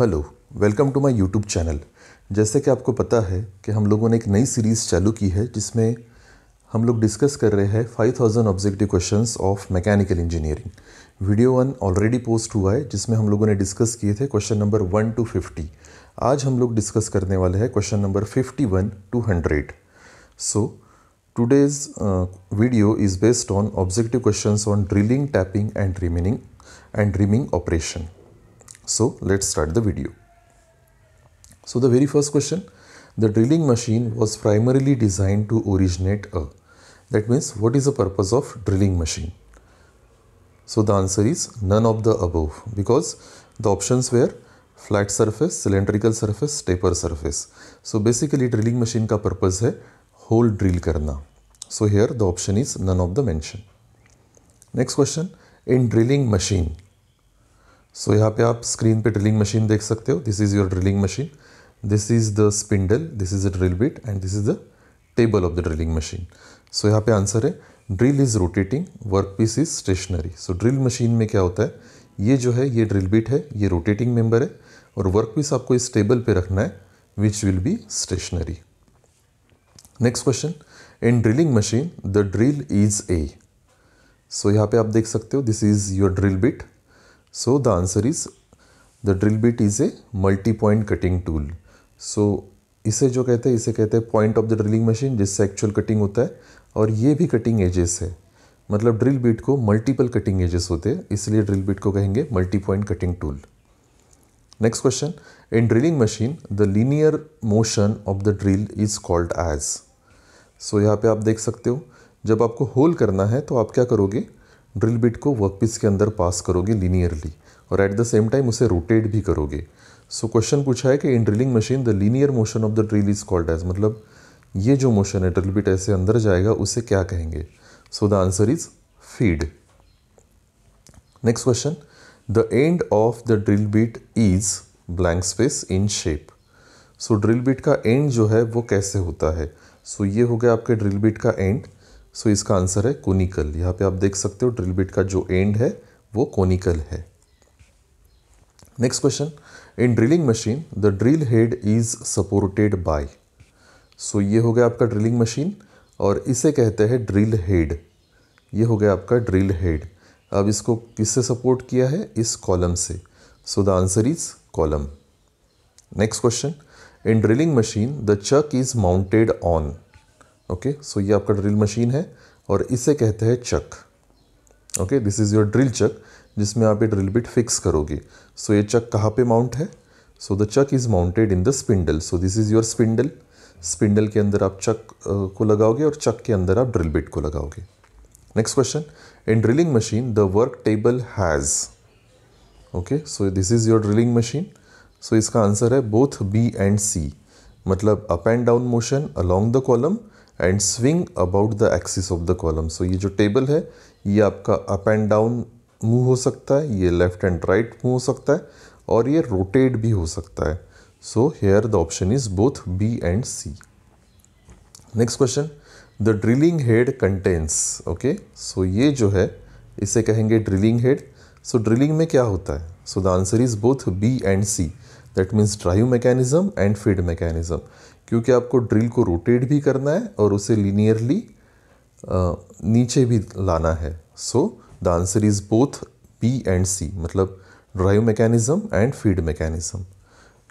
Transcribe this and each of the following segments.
Hello welcome to my YouTube channel जैसे कि आपको पता है कि हम लोगों ने एक नई सीरीज़ चालू की है जिसमें हम लोग डिस्कस कर रहे हैं 5000 objective question of mechanical engineering video one already post हुआ है जिसमें हम लोगों ने डिस्कस किए थे question number one to fifty आज हम लोग डिस्कस करने वाले हैं question number fifty one to hundred so today's video is based on objective question on drilling tapping and reaming and reaming operation So let's start the video. So the very first question, the drilling machine was primarily designed to originate a. That means what is the purpose of drilling machine? So the answer is none of the above because the options were flat surface, cylindrical surface, taper surface. So basically drilling machine ka purpose hai hole drill karna. So here the option is none of the mention. Next question, in drilling machine, so यहाँ पे आप screen पे drilling machine देख सकते हो this is your drilling machine this is the spindle this is a drill bit and this is the table of the drilling machine so यहाँ पे answer है drill is rotating work piece is stationary so drill machine में क्या होता है ये जो है ये ड्रिल बिट है ये रोटेटिंग मेम्बर है और वर्क पीस आपको इस टेबल पर रखना है which will be stationary next question in drilling machine the drill is a so यहाँ पे आप देख सकते हो this is your drill bit So the answer is the drill bit is a multi point cutting tool so इसे जो कहते हैं इसे कहते हैं point of the drilling machine जिससे एक्चुअल कटिंग होता है और ये भी कटिंग एजेस है मतलब ड्रिल बिट को मल्टीपल कटिंग एजेस होते हैं इसलिए ड्रिल बिट को कहेंगे multi point cutting tool next question in drilling machine the linear motion of the drill is called as so यहाँ पे आप देख सकते हो जब आपको होल करना है तो आप क्या करोगे ड्रिल बिट को वर्कपीस के अंदर पास करोगे लीनियरली और एट द सेम टाइम उसे रोटेट भी करोगे सो so, क्वेश्चन पूछा है कि in drilling machine the linear motion of the drill is called as मतलब ये जो मोशन है ड्रिल बिट ऐसे अंदर जाएगा उसे क्या कहेंगे so the answer is feed next question the end of the drill bit is blank space in shape so drill bit का एंड जो है वो कैसे होता है सो so, ये हो गया आपके ड्रिल बिट का एंड सो so, इसका आंसर है कोनिकल यहाँ पे आप देख सकते हो ड्रिल बिट का जो एंड है वो कोनिकल है next question in drilling machine the drill head is supported by so ये हो गया आपका ड्रिलिंग मशीन और इसे कहते हैं ड्रिल हेड ये हो गया आपका ड्रिल हेड अब इसको किससे सपोर्ट किया है इस कॉलम से so the answer is column next question in drilling machine the chuck is mounted on okay so ये आपका ड्रिल मशीन है और इसे कहते हैं chuck okay this is your drill chuck जिसमें आप ये ड्रिल बिट फिक्स करोगे सो so, ये चक कहाँ पे माउंट है so the chuck is mounted in the spindle so this is your spindle spindle के अंदर आप चक को लगाओगे और चक के अंदर आप ड्रिल बिट को लगाओगे next question in drilling machine the work table has okay so this is your drilling machine so इसका आंसर है बोथ बी एंड सी मतलब up and down motion along the column and swing about the axis of the column so ये जो table है ये आपका up and down move हो सकता है ये लेफ्ट एंड राइट मूव हो सकता है और ये रोटेट भी हो सकता है so here the option is both B and C next question the drilling head contains okay so ये जो है इसे कहेंगे ड्रिलिंग हेड सो ड्रिलिंग में क्या होता है so the answer is both B and C that means drive mechanism and feed mechanism क्योंकि आपको ड्रिल को रोटेट भी करना है और उसे लीनियरली नीचे भी लाना है so the answer is both B and C मतलब drive mechanism and feed mechanism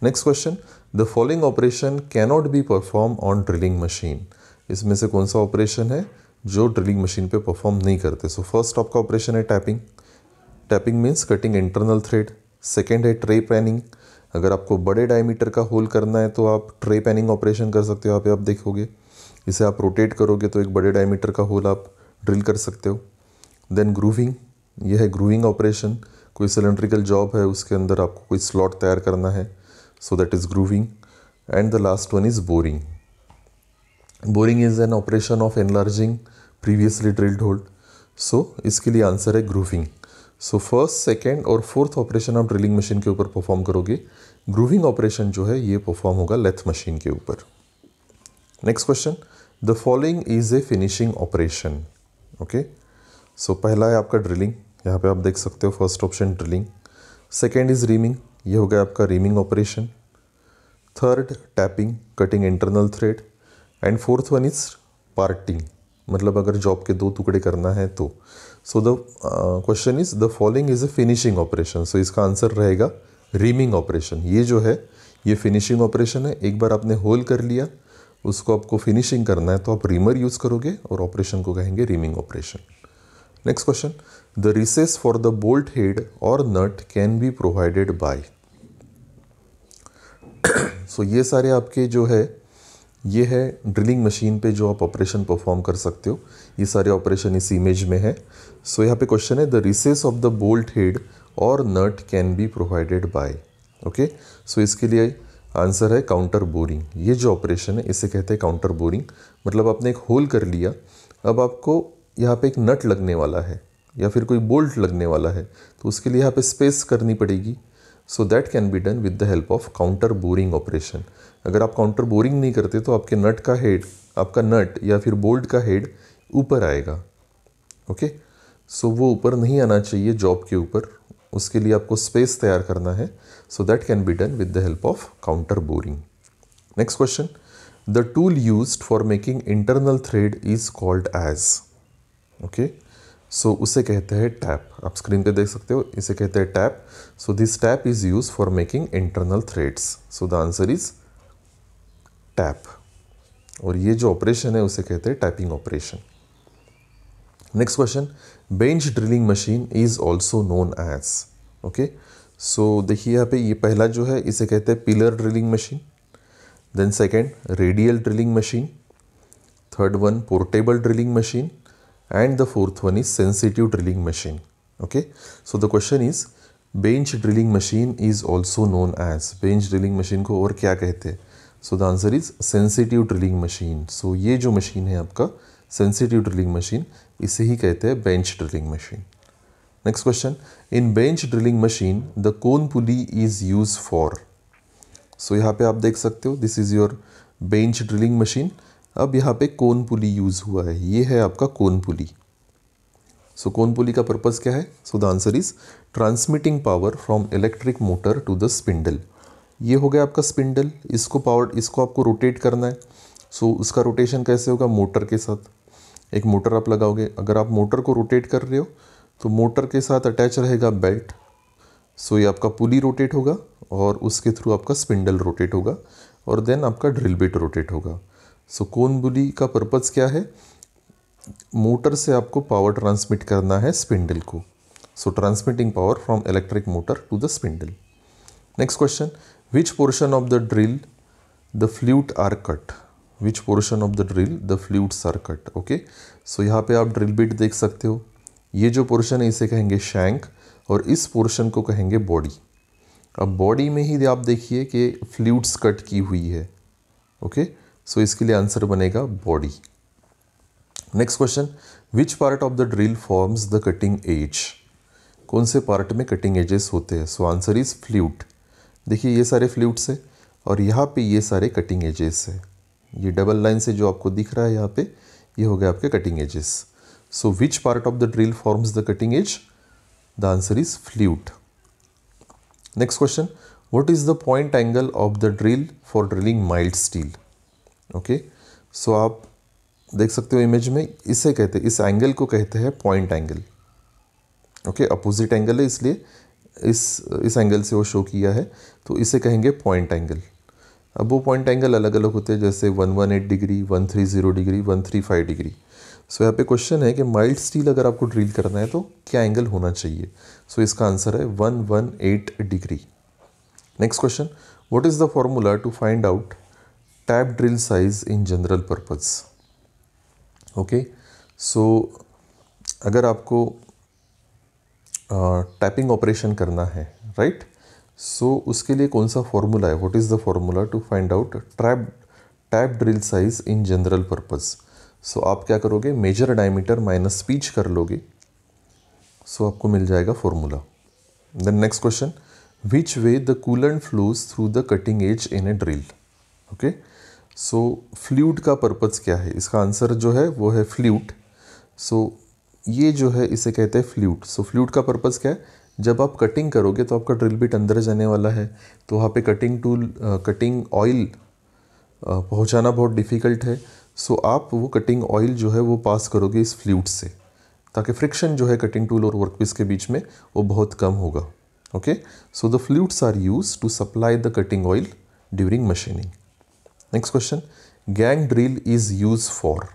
next question the following operation cannot be perform on drilling machine इसमें से कौन सा ऑपरेशन है जो ड्रिलिंग मशीन पे परफॉर्म नहीं करते सो फर्स्ट आपका ऑपरेशन है tapping tapping means cutting internal thread second है ट्रे पैनिंग अगर आपको बड़े डायमीटर का होल करना है तो आप ट्रे पैनिंग ऑपरेशन कर सकते हो यहाँ पे आप देखोगे इसे आप रोटेट करोगे तो एक बड़े डायमीटर का होल आप ड्रिल कर सकते हो देन ग्रूविंग यह है ग्रूविंग ऑपरेशन कोई सिलेंड्रिकल जॉब है उसके अंदर आपको कोई स्लॉट तैयार करना है so that is grooving and the last one is boring boring is an operation of enlarging previously drilled hole so इसके लिए आंसर है ग्रूविंग सो फर्स्ट सेकेंड और फोर्थ ऑपरेशन आप ड्रिलिंग मशीन के ऊपर परफॉर्म करोगे ग्रूविंग ऑपरेशन जो है ये परफॉर्म होगा लेथ मशीन के ऊपर next question the following is a finishing operation okay so पहला है आपका ड्रिलिंग यहाँ पे आप देख सकते हो first option drilling second is reaming ये हो गया आपका reaming operation third tapping cutting internal thread and fourth one is parting मतलब अगर जॉब के दो टुकड़े करना है तो so the question is the following is a finishing operation so इसका आंसर रहेगा रीमिंग ऑपरेशन ये जो है ये फिनिशिंग ऑपरेशन है एक बार आपने होल कर लिया उसको आपको फिनिशिंग करना है तो आप रीमर यूज़ करोगे और ऑपरेशन को कहेंगे reaming operation next question the recess for the bolt head और nut can be provided by so ये सारे आपके जो है ये है ड्रिलिंग मशीन पे जो आप ऑपरेशन परफॉर्म कर सकते हो ये सारे ऑपरेशन इस इमेज में है सो so, यहाँ पे क्वेश्चन है the recess of the bolt head और nut can be provided by okay so इसके लिए आंसर है काउंटर बोरिंग ये जो ऑपरेशन है इसे कहते हैं काउंटर बोरिंग मतलब आपने एक होल कर लिया अब आपको यहाँ पे एक नट लगने वाला है या फिर कोई बोल्ट लगने वाला है तो उसके लिए यहाँ पे स्पेस करनी पड़ेगी so that can be done with the help of counter boring operation अगर आप काउंटर बोरिंग नहीं करते तो आपके नट का हेड आपका नट या फिर बोल्ट का हेड ऊपर आएगा ओके सो वो ऊपर नहीं आना चाहिए जॉब के ऊपर उसके लिए आपको स्पेस तैयार करना है so that can be done with the help of counter boring next question the tool use for making internal thread is called as okay so so, उसे कहते हैं टैप आप स्क्रीन पे देख सकते हो इसे कहते हैं tap so this tap is use for making internal threads so the answer is tap और ये जो ऑपरेशन है उसे कहते हैं tapping operation next question bench drilling machine is also known as okay so देखिए यहाँ पे ये पहला जो है इसे कहते हैं pillar drilling machine then second radial drilling machine third one portable drilling machine and the fourth one is sensitive drilling machine okay so the question is bench drilling machine is also known as bench drilling machine को और क्या कहते हैं so the answer is sensitive drilling machine so ये जो machine है आपका sensitive drilling machine इसे ही कहते हैं bench drilling machine next question in bench drilling machine the cone pulley is use for so यहाँ पे आप देख सकते हो this is your bench drilling machine अब यहाँ पे कोन पुली यूज़ हुआ है ये है आपका कोन पुली सो कोन पुली का पर्पज़ क्या है so the answer is transmitting power from electric motor to the spindle ये हो गया आपका स्पिंडल इसको पावर इसको आपको रोटेट करना है सो so, उसका रोटेशन कैसे होगा मोटर के साथ एक मोटर आप लगाओगे अगर आप मोटर को रोटेट कर रहे हो तो मोटर के साथ अटैच रहेगा बेल्ट सो so, ये आपका पुली रोटेट होगा और उसके थ्रू आपका स्पिंडल रोटेट होगा और देन आपका ड्रिल बिट रोटेट होगा सो कोन बुली का पर्पज़ क्या है मोटर से आपको पावर ट्रांसमिट करना है स्पिंडल को so transmitting power from electric motor to the spindle next question which portion of the drill the flute are cut which portion of the drill the flutes are cut okay so यहाँ पे आप drill bit देख सकते हो ये जो portion है इसे कहेंगे शैंक और इस पोर्शन को कहेंगे बॉडी अब बॉडी में ही आप देखिए कि फ्ल्यूट्स कट की हुई है ओके okay? सो so, इसके लिए आंसर बनेगा body next question which part of the drill forms the cutting edge कौन से पार्ट में कटिंग एजेस होते हैं सो आंसर इज फ्ल्यूट देखिए ये सारे फ्ल्यूट्स है और यहाँ पे ये सारे कटिंग एजेस है ये डबल लाइन से जो आपको दिख रहा है यहाँ पे ये हो गया आपके cutting edges so which part of the drill forms the cutting edge the answer is flute next question what is the point angle of the drill for drilling mild steel okay so आप देख सकते हो image में इसे कहते हैं इस angle को कहते हैं point angle okay opposite angle है इसलिए इस इस एंगल से वो शो किया है तो इसे कहेंगे पॉइंट एंगल अब वो पॉइंट एंगल अलग अलग होते हैं जैसे one one eight degree one three zero degree one three five degree so यहाँ पे क्वेश्चन है कि माइल्ड स्टील अगर आपको ड्रिल करना है तो क्या एंगल होना चाहिए सो so, इसका आंसर है one one eight degree next question what is the formula to find out tap drill size in general purpose okay so अगर आपको टैपिंग uh, ऑपरेशन करना है राइट right? सो so, उसके लिए कौन सा फॉर्मूला है what is the formula to find out trap tap drill size in general purpose so आप क्या करोगे मेजर डायमीटर माइनस पीच कर लोगे सो so, आपको मिल जाएगा formula then next question which way the coolant flows through the cutting edge in a drill okay so flute का purpose क्या है इसका आंसर जो है वो है फ्ल्यूट सो ये जो है इसे कहते हैं फ्ल्यूट सो फ्ल्यूट का पर्पज़ क्या है जब आप कटिंग करोगे तो आपका ड्रिल बिट अंदर जाने वाला है तो वहाँ पे कटिंग टूल कटिंग ऑयल पहुँचाना बहुत डिफ़िकल्ट है सो आप वो कटिंग ऑयल जो है वो पास करोगे इस फ्ल्यूट से ताकि फ्रिक्शन जो है कटिंग टूल और वर्कपीस के बीच में वो बहुत कम होगा okay so the flutes are use to supply the cutting oil during machining next question gang drill is use for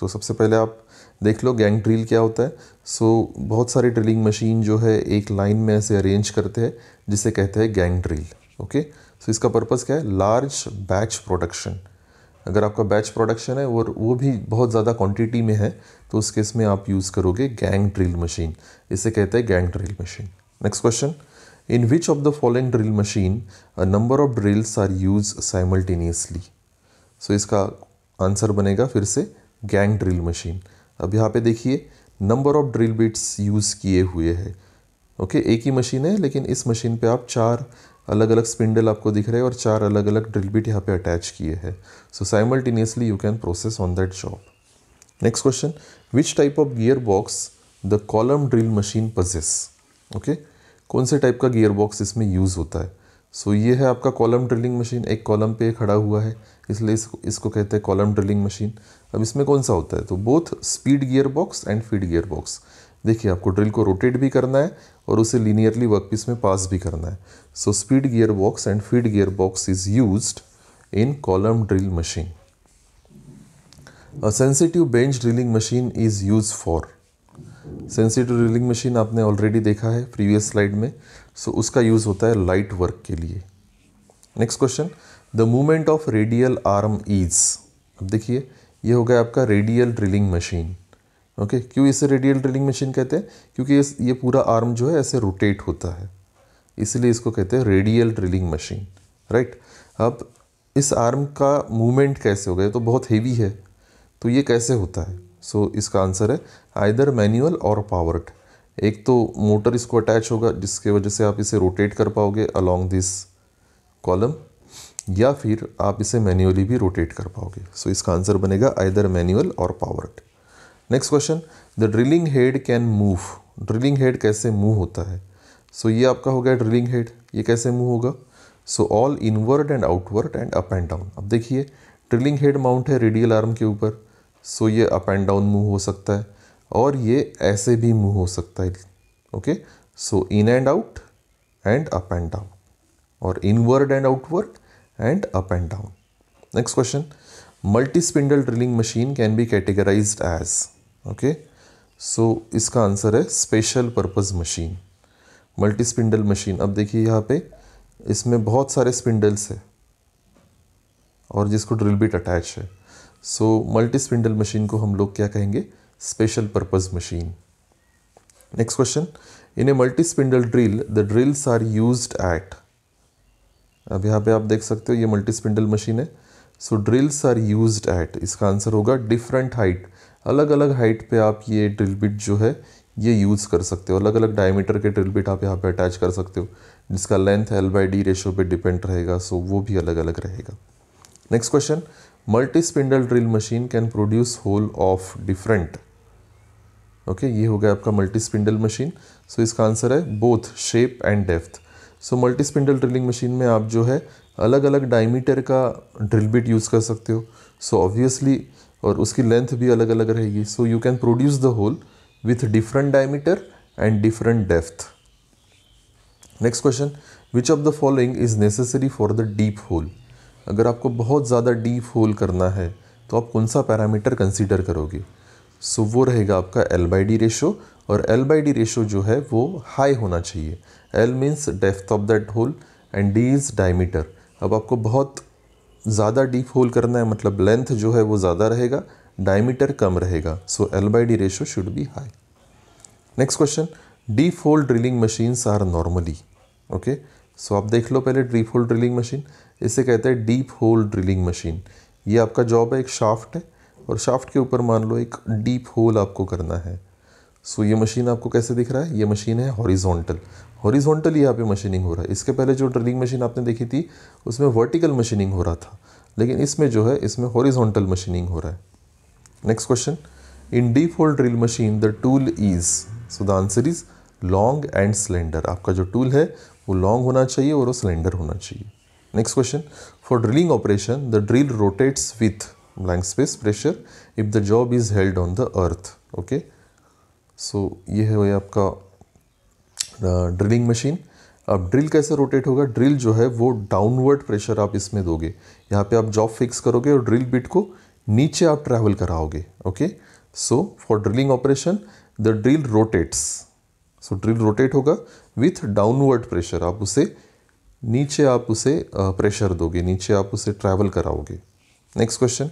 so सबसे पहले आप देख लो गैंग ड्रिल क्या होता है सो so, बहुत सारी ड्रिलिंग मशीन जो है एक लाइन में ऐसे अरेंज करते हैं जिसे कहते हैं गैंग ड्रिल ओके सो इसका पर्पज़ क्या है लार्ज बैच प्रोडक्शन अगर आपका बैच प्रोडक्शन है और वो भी बहुत ज़्यादा क्वांटिटी में है तो उस केस में आप यूज़ करोगे गैंग ड्रिल मशीन इसे कहते हैं gang drill machine next question In which of the following drill machine a number of drills are used simultaneously? So so, इसका आंसर बनेगा फिर से गैंग ड्रिल मशीन अब यहाँ पे देखिए number of drill bits use किए हुए है ओके okay, एक ही मशीन है लेकिन इस मशीन पे आप चार अलग अलग स्पिंडल आपको दिख रहे हैं और चार अलग अलग ड्रिल बिट यहाँ पे अटैच किए हैं so simultaneously you can process on that job next question which type of gear box the column drill machine possesses okay कौन से टाइप का गियर बॉक्स इसमें यूज़ होता है सो so, ये है आपका कॉलम ड्रिलिंग मशीन एक कॉलम पे खड़ा हुआ है इसलिए इसको इसको कहते हैं कॉलम ड्रिलिंग मशीन अब इसमें कौन सा होता है तो both speed gear box and feed gear box देखिए आपको ड्रिल को रोटेट भी करना है और उसे लीनियरली वर्क पीस में पास भी करना है so speed gear box and feed gear box is use in column drill machine a sensitive bench drilling machine is use for sensitive drilling machine आपने ऑलरेडी देखा है प्रीवियस स्लाइड में सो so उसका use होता है लाइट वर्क के लिए next question the movement of radial arm is अब देखिए ये हो गया आपका रेडियल ड्रिलिंग मशीन ओके क्यों इसे रेडियल ड्रिलिंग मशीन कहते हैं क्योंकि इस ये पूरा आर्म जो है ऐसे रोटेट होता है इसलिए इसको कहते हैं रेडियल ड्रिलिंग मशीन राइट अब इस आर्म का मूवमेंट कैसे हो गया तो बहुत हेवी है तो ये कैसे होता है सो so, इसका आंसर है आइदर मैनुअल और पावर्ड एक तो मोटर इसको अटैच होगा जिसके वजह से आप इसे रोटेट कर पाओगे अलोंग दिस कॉलम या फिर आप इसे मैन्युअली भी रोटेट कर पाओगे सो so, इसका आंसर बनेगा आइदर मैनुअल और powered next question the drilling head can move drilling head कैसे मूव होता है सो so, ये आपका हो गया ड्रिलिंग हेड ये कैसे मूव होगा so all inward and outward and up and down अब देखिए ड्रिलिंग हेड माउंट है रेडियल आर्म के ऊपर सो ये अप एंड डाउन मूव हो सकता है और ये ऐसे भी मूव हो सकता है okay so in and out and up and down और inward and outward and up and down next question multi spindle drilling machine can be categorize as okay so इसका आंसर है special purpose machine multi spindle machine अब देखिए यहाँ पे इसमें बहुत सारे स्पिंडल्स है और जिसको ड्रिल बिट अटैच है सो मल्टी स्पिंडल मशीन को हम लोग क्या कहेंगे special purpose machine next question in a multi spindle drill the drills are use at अब यहाँ पे आप देख सकते हो ये मल्टी स्पिंडल मशीन है so drills are use at इसका आंसर होगा डिफरेंट हाइट अलग अलग हाइट पे आप ये ड्रिल बिट जो है ये यूज़ कर सकते हो अलग अलग डायमीटर के ड्रिल बिट आप यहाँ पे अटैच कर सकते हो जिसका length L by D ratio पे डिपेंड रहेगा सो वो भी अलग अलग रहेगा next question multi spindle drill machine can produce hole of different okay ये हो गया आपका मल्टी स्पिंडल मशीन सो इसका आंसर है both shape and depth so multi spindle drilling machine में आप जो है अलग अलग डायमीटर का ड्रिल बिट यूज़ कर सकते हो सो so ऑब्वियसली और उसकी लेंथ भी अलग अलग रहेगी so you can produce the hole with different diameter and different depth next question which of the following is necessary for the deep hole अगर आपको बहुत ज़्यादा डीप होल करना है तो आप कौन सा पैरामीटर कंसीडर करोगे सो so, वो रहेगा आपका एल बाई डी रेशो और एल बाई डी रेशो जो है वो हाई होना चाहिए L means depth of that hole and D is diameter अब आपको बहुत ज़्यादा डीप होल करना है मतलब लेंथ जो है वो ज़्यादा रहेगा डायमीटर कम रहेगा so L by D ratio should be high next question deep hole drilling machines are normally okay so आप देख लो पहले डीप होल ड्रिलिंग मशीन इसे कहते हैं डीप होल ड्रिलिंग मशीन ये आपका जॉब है एक शाफ्ट है और शाफ्ट के ऊपर मान लो एक डीप होल आपको करना है सो ये मशीन आपको कैसे दिख रहा है ये मशीन है हॉरिजॉन्टल हॉरिजॉन्टल यहाँ पे मशीनिंग हो रहा है इसके पहले जो ड्रिलिंग मशीन आपने देखी थी उसमें वर्टिकल मशीनिंग हो रहा था लेकिन इसमें जो है इसमें हॉरिजॉन्टल मशीनिंग हो रहा है next question in deep hole drill machine the tool is so the answer is long and slender आपका जो टूल है वो लॉन्ग होना चाहिए और वो सिलेंडर होना चाहिए next question for drilling operation the drill rotates with blank space pressure if the job is held on the earth okay so ये है वही आपका ड्रिलिंग मशीन अब ड्रिल कैसे रोटेट होगा ड्रिल जो है वो डाउनवर्ड प्रेशर आप इसमें दोगे यहाँ पे आप जॉब फिक्स करोगे और ड्रिल बिट को नीचे आप ट्रैवल कराओगे okay so for drilling operation the drill rotates so drill rotate होगा विथ डाउनवर्ड प्रेशर आप उसे नीचे आप उसे प्रेशर दोगे नीचे आप उसे ट्रैवल कराओगे next question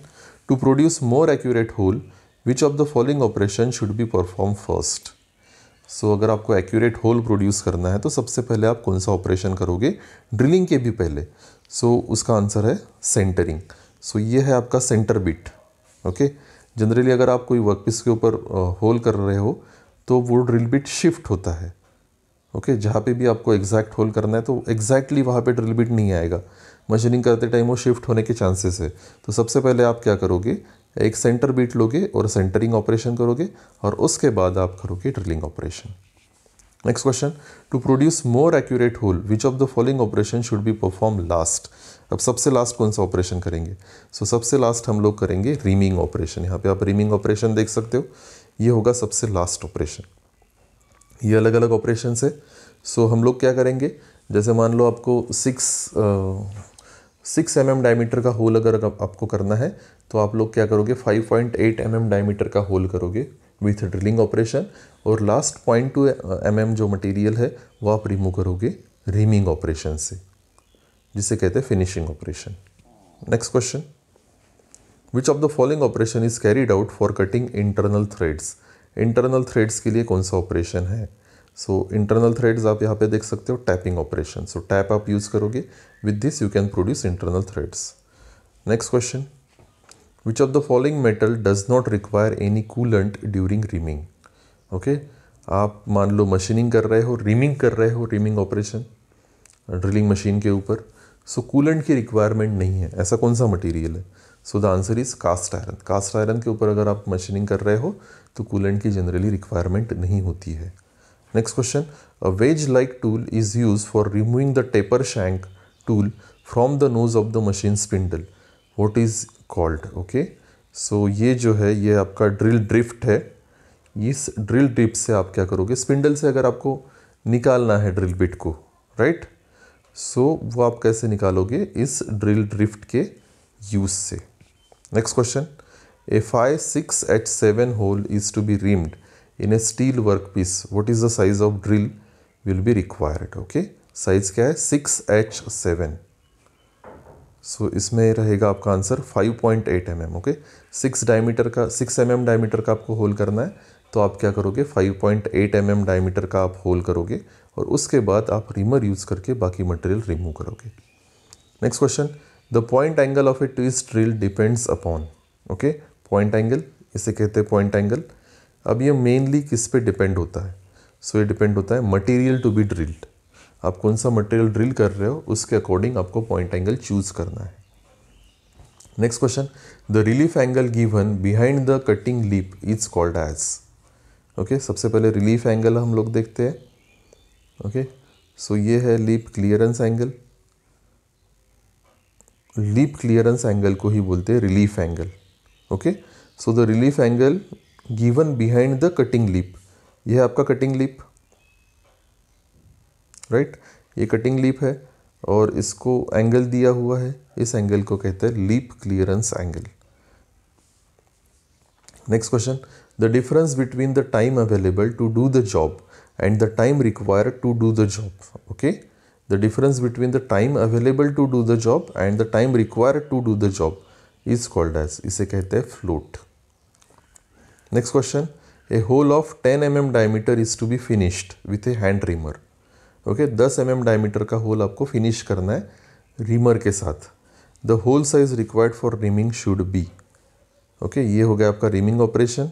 to produce more accurate hole which of the following operation should be perform first so अगर आपको एक्यूरेट होल प्रोड्यूस करना है तो सबसे पहले आप कौन सा ऑपरेशन करोगे ड्रिलिंग के भी पहले सो so, उसका आंसर है सेंटरिंग सो so, ये है आपका सेंटर बिट ओके जनरली अगर आप कोई वर्कपीस के ऊपर होल कर रहे हो तो वो ड्रिल बिट शिफ्ट होता है ओके जहाँ पे भी आपको एग्जैक्ट होल करना है तो एग्जैक्टली वहाँ पे ड्रिल बिट नहीं आएगा मशीनिंग करते टाइम वो शिफ्ट होने के चांसेस है तो सबसे पहले आप क्या करोगे एक सेंटर बीट लोगे और सेंटरिंग ऑपरेशन करोगे और उसके बाद आप करोगे drilling operation next question to produce more accurate hole which of the following operation should be perform last अब सबसे लास्ट कौन सा ऑपरेशन करेंगे सो so, सबसे लास्ट हम लोग करेंगे रीमिंग ऑपरेशन यहाँ पे आप रीमिंग ऑपरेशन देख सकते हो ये होगा सबसे लास्ट ऑपरेशन ये अलग अलग ऑपरेशन है सो हम लोग क्या करेंगे जैसे मान लो आपको six six M M diameter का होल अगर आपको करना है तो आप लोग क्या करोगे five point eight M M diameter का होल करोगे विथ ड्रिलिंग ऑपरेशन और last point two M M जो मटेरियल है वो आप रिमूव करोगे रीमिंग ऑपरेशन से जिसे कहते हैं finishing operation next question which of the following operation is carried out for cutting internal threads internal threads के लिए कौन सा ऑपरेशन है सो इंटरनल थ्रेड्स आप यहाँ पे देख सकते हो टैपिंग ऑपरेशन सो टैप आप यूज़ करोगे with this you can produce internal threads next question which of the following metal does not require any coolant during reaming okay आप मान लो मशीनिंग कर रहे हो रीमिंग कर रहे हो रीमिंग ऑपरेशन ड्रिलिंग मशीन के ऊपर सो कूलेंट की रिक्वायरमेंट नहीं है ऐसा कौन सा मटेरियल है so the answer is cast iron cast iron के ऊपर अगर आप मशीनिंग कर रहे हो तो कूलेंट की जनरली रिक्वायरमेंट नहीं होती है next question a wedge like tool is use for removing the taper shank tool from the nose of the machine spindle what is called okay so ये जो है ये आपका ड्रिल ड्रिफ्ट है इस ड्रिल ड्रिप से आप क्या करोगे स्पिंडल से अगर आपको निकालना है ड्रिल बिट को राइट सो so, वो आप कैसे निकालोगे इस ड्रिल ड्रिफ्ट के यूज़ से next question a Next six A seven hole is to be reamed in a steel work piece What is the size of drill will be required okay size क्या है six H seven so इसमें रहेगा आपका answer five point eight M M okay six diameter का six M M diameter का आपको hole करना है तो आप क्या करोगे five point eight M M diameter का आप होल करोगे और उसके बाद आप रिमर यूज़ करके बाकी मटेरियल रिमूव करोगे next question the point angle of a twist drill depends upon okay point angle इसे कहते हैं पॉइंट एंगल अब ये मेनली किस पे डिपेंड होता है सो ये डिपेंड होता है मटेरियल टू बी ड्रिल्ड आप कौन सा मटेरियल ड्रिल कर रहे हो उसके अकॉर्डिंग आपको पॉइंट एंगल चूज करना है next question the relief angle given behind the cutting lip is called as okay सबसे पहले रिलीफ एंगल हम लोग देखते हैं ओके okay? सो so, ये है lip clearance angle lip clearance angle को ही बोलते हैं relief angle okay so the relief angle given behind the cutting lip यह आपका कटिंग लीप राइट ये कटिंग लीप है और इसको एंगल दिया हुआ है इस एंगल को कहते हैं lip clearance angle next question the difference between the time available to do the job and the time required to do the job okay the difference between the time available to do the job and the time required to do the job is called as इसे कहते हैं float. Next question. A hole of 10 mm diameter is to be finished with a hand reamer. okay, 10 mm diameter का hole आपको finish करना है reamer के साथ The hole size required for reaming should be. Okay, ये हो गया आपका reaming operation.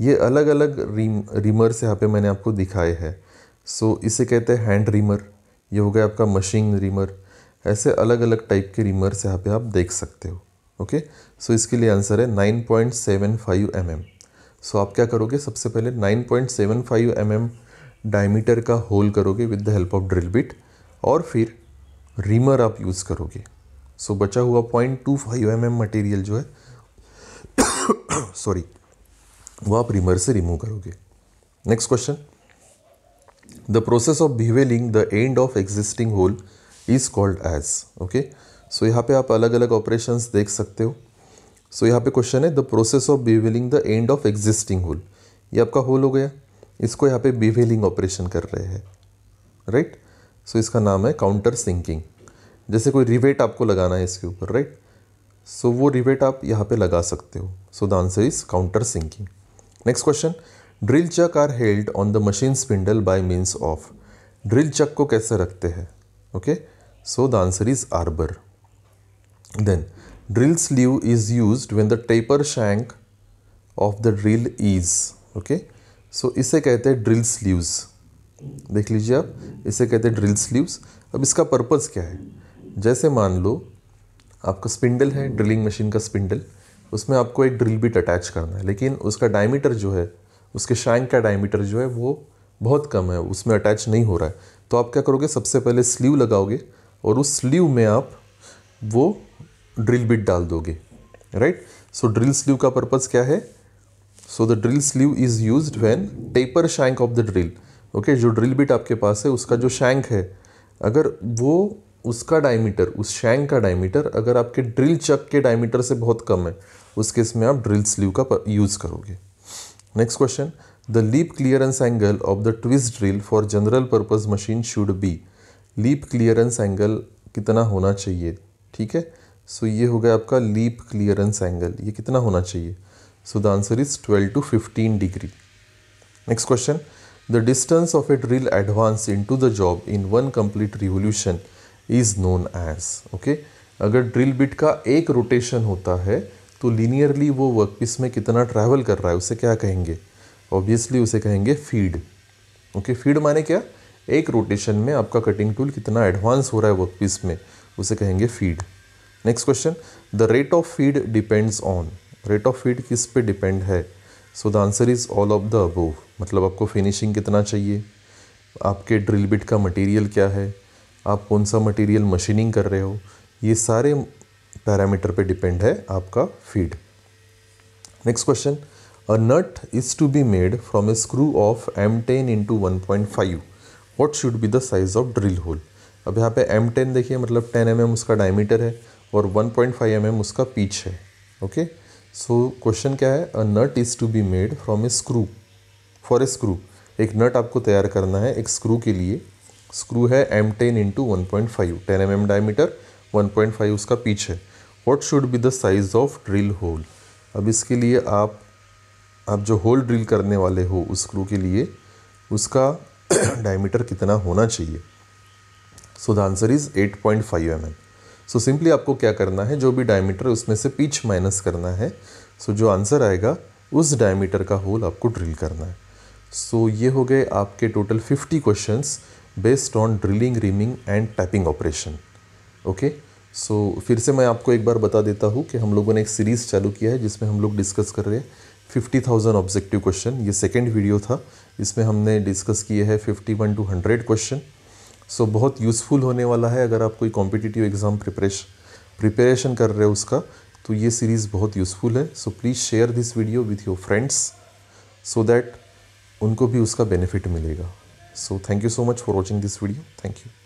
ये अलग अलग reamer रीमर से यहाँ पे मैंने आपको दिखाए हैं so, इसे कहते हैं hand reamer. ये हो गया आपका मशीन रीमर ऐसे अलग अलग टाइप के से यहाँ पे आप देख सकते हो ओके सो इसके लिए आंसर है nine point seven five M M so आप क्या करोगे सबसे पहले nine point seven five M M diameter का होल करोगे with the help of drill bit और फिर रीमर आप यूज़ करोगे सो बचा हुआ point two five M M material जो है सॉरी वो आप रीमर से रिमूव करोगे next question the process of beveling the end of existing hole is called as okay so यहाँ पे आप अलग अलग operations देख सकते हो so यहाँ पे क्वेश्चन है the process of beveling the end of existing hole ये आपका होल हो गया इसको यहाँ पे बीवेलिंग ऑपरेशन कर रहे हैं राइट सो इसका नाम है काउंटर सिंकिंग जैसे कोई रिवेट आपको लगाना है इसके ऊपर राइट सो वो रिवेट आप यहाँ पे लगा सकते हो so the answer is counter sinking next question drill chuck are held on the machine spindle by means of drill chuck को कैसे रखते हैं okay so the answer is arbor then drill sleeve is use when the taper shank of the drill is okay so इसे कहते हैं drill sleeves देख लीजिए आप इसे कहते हैं ड्रिल स्लीव्स अब इसका पर्पज़ क्या है जैसे मान लो आपका स्पिंडल है ड्रिलिंग मशीन का स्पिंडल उसमें आपको एक ड्रिल बिट अटैच करना है लेकिन उसका डायमीटर जो है उसके शैंक का डायमीटर जो है वो बहुत कम है उसमें अटैच नहीं हो रहा है तो आप क्या करोगे सबसे पहले स्लीव लगाओगे और उस स्लीव में आप वो ड्रिल बिट डाल दोगे राइट सो ड्रिल स्लीव का पर्पज़ क्या है so the drill sleeve is use when taper shank of the drill okay जो ड्रिल बिट आपके पास है उसका जो शैंक है अगर वो उसका डायमीटर उस शैंक का डायमीटर अगर आपके ड्रिल चक के डायमीटर से बहुत कम है उस केस में आप ड्रिल स्लीव का यूज़ करोगे Next question. The leap clearance angle of the twist drill for general purpose machine should be. Lip clearance angle कितना होना चाहिए ठीक है सो so, ये हो गया आपका लीप क्लियरेंस एंगल ये कितना होना चाहिए so the answer is 12 to 15 degree next question the distance of a drill advance into the job in one complete revolution is known as okay अगर ड्रिल बिट का एक रोटेशन होता है तो लीनियरली वो वर्क पीस में कितना travel कर रहा है उसे क्या कहेंगे ऑब्वियसली उसे कहेंगे फीड ओके फीड माने क्या एक रोटेशन में आपका कटिंग टूल कितना एडवांस हो रहा है वर्क पीस में उसे कहेंगे feed next question the rate of feed depends on rate of feed किस पे डिपेंड है so the answer is all of the above मतलब आपको फिनिशिंग कितना चाहिए आपके ड्रिल बिट का मटेरियल क्या है आप कौन सा मटेरियल मशीनिंग कर रहे हो ये सारे पैरामीटर पे डिपेंड है आपका feed next question a nut is to be made from a screw of M ten into one point five what should be the size of drill hole अब यहाँ पे एम टेन देखिए मतलब ten M M उसका diameter है और one point five M M उसका pitch है ओके सो क्वेश्चन क्या है a nut is to be made from a screw for a screw एक नट आपको तैयार करना है एक स्क्रू के लिए स्क्रू है M ten into one point five ten M M diameter 1.5 उसका पिच है what should be the size of drill hole अब इसके लिए आप आप जो होल ड्रिल करने वाले हो उस स्क्रू के लिए उसका डायमीटर कितना होना चाहिए so the answer is 8.5 point M so simply आपको क्या करना है जो भी डायमीटर उसमें से पिच माइनस करना है सो so, जो आंसर आएगा उस डायमीटर का होल आपको ड्रिल करना है सो so, ये हो गए आपके total 50 questions based on drilling reaming and tapping operation okay so फिर से मैं आपको एक बार बता देता हूँ कि हम लोगों ने एक सीरीज़ चालू किया है जिसमें हम लोग डिस्कस कर रहे हैं फिफ्टी थाउजेंड ऑब्जेक्टिव क्वेश्चन ये सेकेंड वीडियो था इसमें हमने डिस्कस किए हैं fifty one to hundred question so बहुत यूज़फुल होने वाला है अगर आप कोई कॉम्पिटिटिव एग्ज़ाम प्रिपरेश प्रिपरेशन कर रहे हो उसका तो ये सीरीज़ बहुत यूज़फुल है so please share this video with your friends so that उनको भी उसका बेनिफिट मिलेगा so thank you so much for watching this video thank you